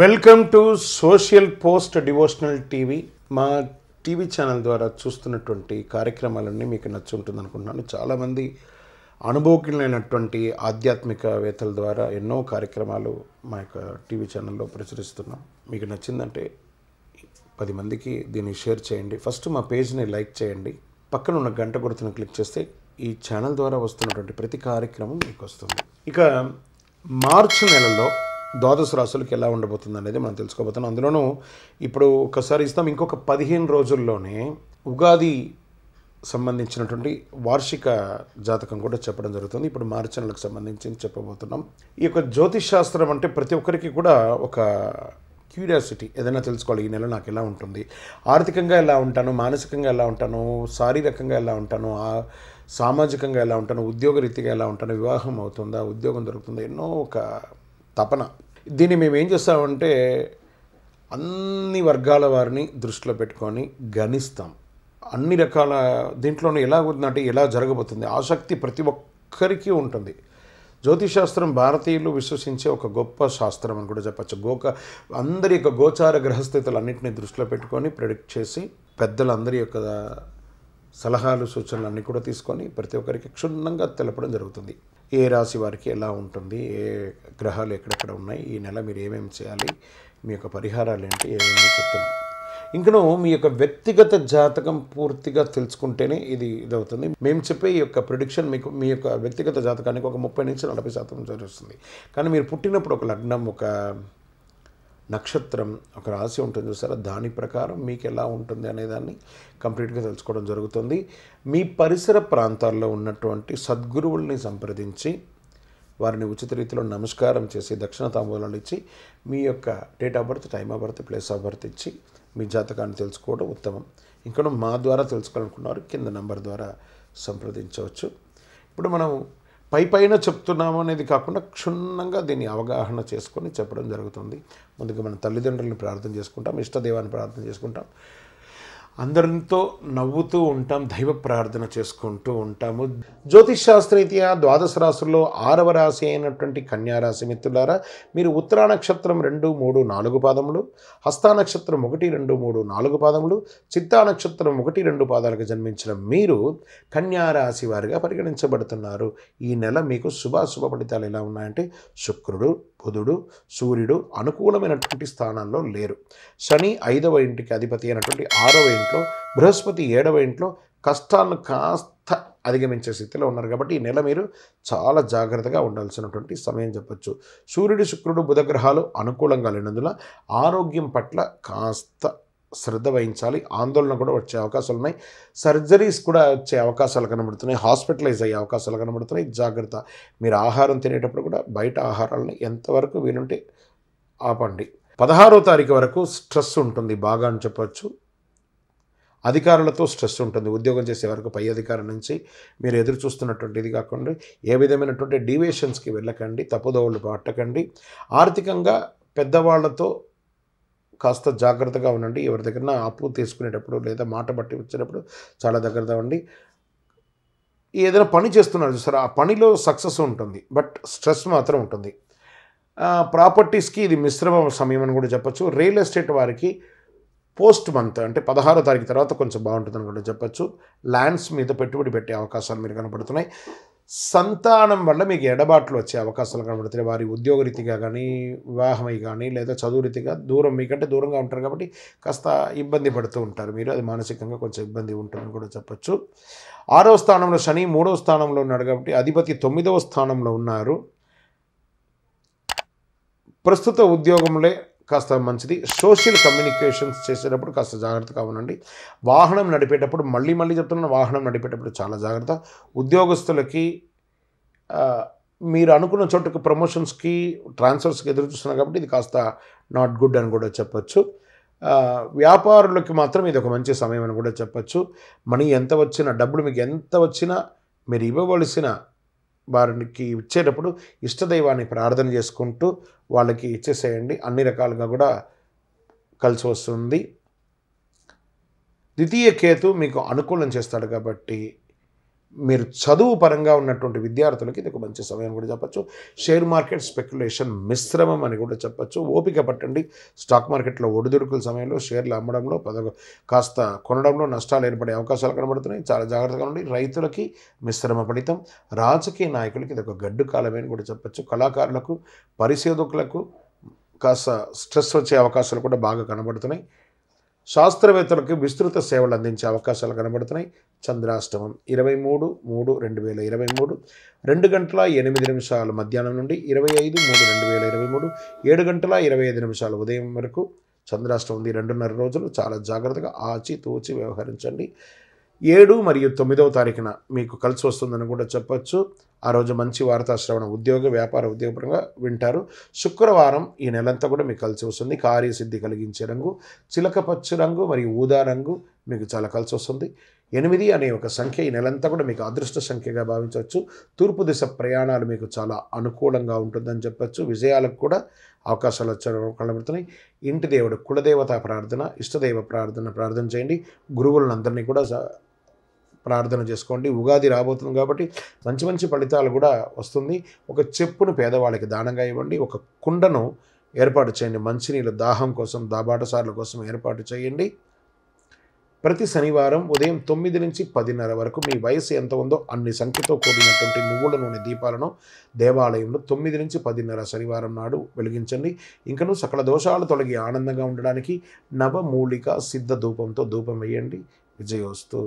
welcome to social post devotional TV Maa TV channel ద్వారా చూస్తున్నటువంటి కార్యక్రమాలన్నీ మీకు ఉంటుంది అనుకుంటున్నాను చాలామంది అనుభవకులైనటువంటి ఆధ్యాత్మికవేత్తల ద్వారా ఎన్నో కార్యక్రమాలు మా యొక్క టీవీ ఛానల్లో ప్రచురిస్తున్నాం మీకు నచ్చిందంటే పది మందికి దీన్ని షేర్ చేయండి ఫస్ట్ మా పేజ్ని లైక్ చేయండి పక్కన ఉన్న గంట గుర్తును క్లిక్ చేస్తే ఈ ఛానల్ ద్వారా వస్తున్నటువంటి ప్రతి కార్యక్రమం మీకు వస్తుంది ఇక మార్చి నెలలో ద్వాదశ రాశులకు ఎలా ఉండబోతుంది అనేది మనం తెలుసుకోబోతున్నాం అందులోనూ ఇప్పుడు ఒకసారి ఇస్తాం ఇంకొక పదిహేను రోజుల్లోనే ఉగాది సంబంధించినటువంటి వార్షిక జాతకం కూడా చెప్పడం జరుగుతుంది ఇప్పుడు మార్చి నెలకు సంబంధించి చెప్పబోతున్నాం ఈ యొక్క జ్యోతిష్ శాస్త్రం అంటే ప్రతి ఒక్కరికి కూడా ఒక క్యూరియాసిటీ ఏదైనా తెలుసుకోవాలి ఈ నెల నాకు ఎలా ఉంటుంది ఆర్థికంగా ఎలా ఉంటాను మానసికంగా ఎలా ఉంటాను శారీరకంగా ఎలా ఉంటాను సామాజికంగా ఎలా ఉంటాను ఉద్యోగరీతిగా ఎలా ఉంటాను వివాహం అవుతుందా ఉద్యోగం దొరుకుతుందా ఎన్నో ఒక తపన దీన్ని మేము ఏం చేస్తామంటే అన్ని వర్గాల వారిని దృష్టిలో పెట్టుకొని గణిస్తాం అన్ని రకాల దీంట్లోనే ఎలా ఉందంటే ఎలా జరగబోతుంది ఆసక్తి ప్రతి ఒక్కరికి ఉంటుంది జ్యోతిశాస్త్రం భారతీయులు విశ్వసించే ఒక గొప్ప శాస్త్రం అని కూడా చెప్పచ్చు గోక అందరి యొక్క గోచార అన్నింటినీ దృష్టిలో పెట్టుకొని ప్రెడిక్ట్ చేసి పెద్దలందరి యొక్క సలహాలు సూచనలు అన్నీ కూడా తీసుకొని ప్రతి ఒక్కరికి క్షుణ్ణంగా తెలపడం జరుగుతుంది ఏ రాశి వారికి ఎలా ఉంటుంది ఏ గ్రహాలు ఎక్కడెక్కడ ఉన్నాయి ఈ నెల మీరు ఏమేమి చేయాలి మీ యొక్క పరిహారాలు ఏంటి ఏమేమి చెప్తున్నాం ఇంకను మీ యొక్క వ్యక్తిగత జాతకం పూర్తిగా తెలుసుకుంటేనే ఇది ఇదవుతుంది మేము చెప్పే ఈ యొక్క ప్రొడిక్షన్ మీకు మీ యొక్క వ్యక్తిగత జాతకానికి ఒక ముప్పై నుంచి నలభై శాతం జరుగుతుంది కానీ మీరు పుట్టినప్పుడు ఒక లగ్నం ఒక నక్షత్రం ఒక రాశి ఉంటుంది చూసారా దాని ప్రకారం మీకు ఎలా ఉంటుంది అనేదాన్ని కంప్లీట్గా తెలుసుకోవడం జరుగుతుంది మీ పరిసర ప్రాంతాల్లో ఉన్నటువంటి సద్గురువుల్ని సంప్రదించి వారిని ఉచిత రీతిలో నమస్కారం చేసి దక్షిణ తాంబూలాలు ఇచ్చి మీ యొక్క date of birth time of birth place of birth ఇచ్చి మీ జాతకాన్ని తెలుసుకోవడం ఉత్తమం ఇంకనూ మా ద్వారా తెలుసుకోవాలనుకున్నారు కింద నంబర్ ద్వారా సంప్రదించవచ్చు ఇప్పుడు మనం పై పైన చెప్తున్నాము అనేది కాకుండా క్షుణ్ణంగా దీన్ని అవగాహన చేసుకొని చెప్పడం జరుగుతుంది ముందుగా మన తల్లిదండ్రులను ప్రార్థన చేసుకుంటాం ఇష్టదేవాన్ని ప్రార్థన చేసుకుంటాం అందరితో నవ్వుతూ ఉంటాం దైవ ప్రార్థన చేసుకుంటూ ఉంటాము జ్యోతిష్ శాస్త్రీతీయ ద్వాదశ రాశుల్లో ఆరవ రాశి అయినటువంటి కన్యారాశి మిత్రులారా మీరు ఉత్తరా నక్షత్రం రెండు మూడు నాలుగు పాదములు హస్తా నక్షత్రం ఒకటి రెండు మూడు నాలుగు పాదములు చిత్తా నక్షత్రం ఒకటి రెండు పాదాలకు జన్మించిన మీరు కన్యారాశి వారిగా పరిగణించబడుతున్నారు ఈ నెల మీకు శుభాశుభ ఫలితాలు ఎలా ఉన్నాయంటే శుక్రుడు బుధుడు సూర్యుడు అనుకూలమైనటువంటి స్థానాల్లో లేరు శని ఐదవ ఇంటికి అధిపతి అయినటువంటి ఆరవ ఇంట్లో బృహస్పతి ఏడవ ఇంట్లో కష్టాలను కాస్త అధిగమించే స్థితిలో ఉన్నారు కాబట్టి ఈ నెల మీరు చాలా జాగ్రత్తగా ఉండాల్సినటువంటి సమయం చెప్పచ్చు సూర్యుడు శుక్రుడు బుధగ్రహాలు అనుకూలంగా లేనందున ఆరోగ్యం పట్ల కాస్త శ్రద్ధ వహించాలి ఆందోళన కూడా వచ్చే అవకాశాలు ఉన్నాయి సర్జరీస్ కూడా వచ్చే అవకాశాలు కనబడుతున్నాయి హాస్పిటలైజ్ అయ్యే అవకాశాలు కనబడుతున్నాయి జాగ్రత్త మీరు ఆహారం తినేటప్పుడు కూడా బయట ఆహారాలను ఎంతవరకు వీలుంటే ఆపండి పదహారో తారీఖు వరకు స్ట్రెస్ ఉంటుంది బాగా అని చెప్పచ్చు అధికారులతో స్ట్రెస్ ఉంటుంది ఉద్యోగం చేసే వరకు పై అధికారం నుంచి మీరు ఎదురు చూస్తున్నటువంటి ఇది కాకుండా ఏ విధమైనటువంటి డీవియేషన్స్కి వెళ్ళకండి తప్పుదోవులు పట్టకండి ఆర్థికంగా పెద్దవాళ్లతో కాస్త జాగ్రత్తగా ఉండండి ఎవరి దగ్గర అప్పు తీసుకునేటప్పుడు లేదా మాట బట్టి వచ్చేటప్పుడు చాలా దగ్గరగా ఉండి ఏదైనా పని చేస్తున్నారు సార్ ఆ పనిలో సక్సెస్ ఉంటుంది బట్ స్ట్రెస్ మాత్రం ఉంటుంది ప్రాపర్టీస్కి ఇది మిశ్రమ సమయం అని కూడా చెప్పచ్చు రియల్ ఎస్టేట్ వారికి పోస్ట్ మంత్ అంటే పదహారో తారీఖు తర్వాత కొంచెం బాగుంటుందని కూడా చెప్పచ్చు ల్యాండ్స్ మీద పెట్టుబడి పెట్టే అవకాశాలు మీరు కనపడుతున్నాయి సంతానం వల్ల మీకు ఎడబాట్లు వచ్చే అవకాశాలు కనబడుతున్నాయి వారి ఉద్యోగరీతిగా కానీ వివాహమై కానీ లేదా రీతిగా దూరం మీకంటే దూరంగా ఉంటారు కాబట్టి కాస్త ఇబ్బంది పడుతూ ఉంటారు మీరు అది మానసికంగా కొంచెం ఇబ్బంది ఉంటుందని కూడా చెప్పచ్చు ఆరో స్థానంలో శని మూడవ స్థానంలో ఉన్నాడు కాబట్టి అధిపతి తొమ్మిదవ స్థానంలో ఉన్నారు ప్రస్తుత ఉద్యోగంలో కాస్త మంచిది సోషల్ కమ్యూనికేషన్స్ చేసేటప్పుడు కాస్త జాగ్రత్తగా ఉండండి వాహనం నడిపేటప్పుడు మళ్ళీ మళ్ళీ చెప్తున్నాను వాహనం నడిపేటప్పుడు చాలా జాగ్రత్త ఉద్యోగస్తులకి మీరు అనుకున్న చోటుకు ప్రమోషన్స్కి ట్రాన్స్ఫర్స్కి ఎదురు చూస్తున్నారు కాబట్టి ఇది కాస్త నాట్ గుడ్ అని కూడా చెప్పచ్చు వ్యాపారులకి మాత్రం ఇది ఒక మంచి సమయం అని కూడా చెప్పచ్చు మనీ ఎంత వచ్చినా డబ్బులు మీకు ఎంత వచ్చినా మీరు ఇవ్వవలసిన వారికి ఇచ్చేటప్పుడు ఇష్టదైవాన్ని ప్రార్థన చేసుకుంటూ వాళ్ళకి ఇచ్చేసేయండి అన్ని రకాలుగా కూడా కలిసి వస్తుంది ద్వితీయ కేతు మీకు అనుకూలం చేస్తాడు కాబట్టి మీరు చదువు పరంగా ఉన్నటువంటి విద్యార్థులకి ఇది ఒక మంచి సమయం కూడా చెప్పచ్చు షేర్ మార్కెట్ స్పెక్యులేషన్ మిశ్రమం అని కూడా చెప్పచ్చు ఓపిక పట్టండి స్టాక్ మార్కెట్లో ఒడిదుడుకుల సమయంలో షేర్లు అమ్మడంలో పద కాస్త కొనడంలో నష్టాలు ఏర్పడే అవకాశాలు కనబడుతున్నాయి చాలా జాగ్రత్తగా ఉండి రైతులకి మిశ్రమ ఫలితం రాజకీయ నాయకులకి ఇది ఒక గడ్డు కాలమే కూడా చెప్పచ్చు కళాకారులకు పరిశోధకులకు కాస్త స్ట్రెస్ వచ్చే అవకాశాలు కూడా బాగా కనబడుతున్నాయి శాస్త్రవేత్తలకు విస్తృత సేవలు అందించే అవకాశాలు కనబడుతున్నాయి చంద్రాష్టమం ఇరవై మూడు మూడు రెండు వేల ఇరవై మూడు రెండు గంటల ఎనిమిది నిమిషాలు మధ్యాహ్నం నుండి ఇరవై ఐదు మూడు రెండు వేల ఇరవై మూడు ఏడు గంటల ఇరవై ఐదు నిమిషాలు ఉదయం వరకు ఉంది రెండున్నర రోజులు చాలా జాగ్రత్తగా ఆచి తూచి వ్యవహరించండి ఏడు మరియు తొమ్మిదవ తారీఖున మీకు కలిసి వస్తుందని కూడా చెప్పచ్చు ఆ రోజు మంచి వార్తాశ్రవణ ఉద్యోగ వ్యాపార ఉద్యోగపరంగా వింటారు శుక్రవారం ఈ నెలంతా కూడా మీకు కలిసి వస్తుంది కార్యసిద్ధి కలిగించే రంగు చిలక పచ్చు రంగు మరియు ఊదా రంగు మీకు చాలా కలిసి వస్తుంది ఎనిమిది అనే ఒక సంఖ్య ఈ నెలంతా కూడా మీకు అదృష్ట సంఖ్యగా భావించవచ్చు తూర్పు దిశ ప్రయాణాలు మీకు చాలా అనుకూలంగా ఉంటుందని చెప్పచ్చు విజయాలకు కూడా అవకాశాలు వచ్చడం కనబడుతున్నాయి ఇంటి దేవుడు కులదేవత ప్రార్థన ఇష్టదేవ ప్రార్థన ప్రార్థన చేయండి గురువులను అందరినీ కూడా ప్రార్థన చేసుకోండి ఉగాది రాబోతుంది కాబట్టి మంచి మంచి ఫలితాలు కూడా వస్తుంది ఒక చెప్పును పేదవాళ్ళకి దానంగా ఇవ్వండి ఒక కుండను ఏర్పాటు చేయండి మంచినీళ్ళ దాహం కోసం దాబాటసార్ల కోసం ఏర్పాటు చేయండి ప్రతి శనివారం ఉదయం తొమ్మిది నుంచి పదిన్నర వరకు మీ వయసు ఎంత ఉందో అన్ని సంఖ్యతో కూడినటువంటి నువ్వుల నూనె దీపాలను దేవాలయంలో తొమ్మిది నుంచి పదిన్నర శనివారం నాడు వెలిగించండి ఇంకను సకల దోషాలు తొలగి ఆనందంగా ఉండడానికి నవమూలిక సిద్ధ ధూపంతో ధూపం వేయండి విజయోస్తు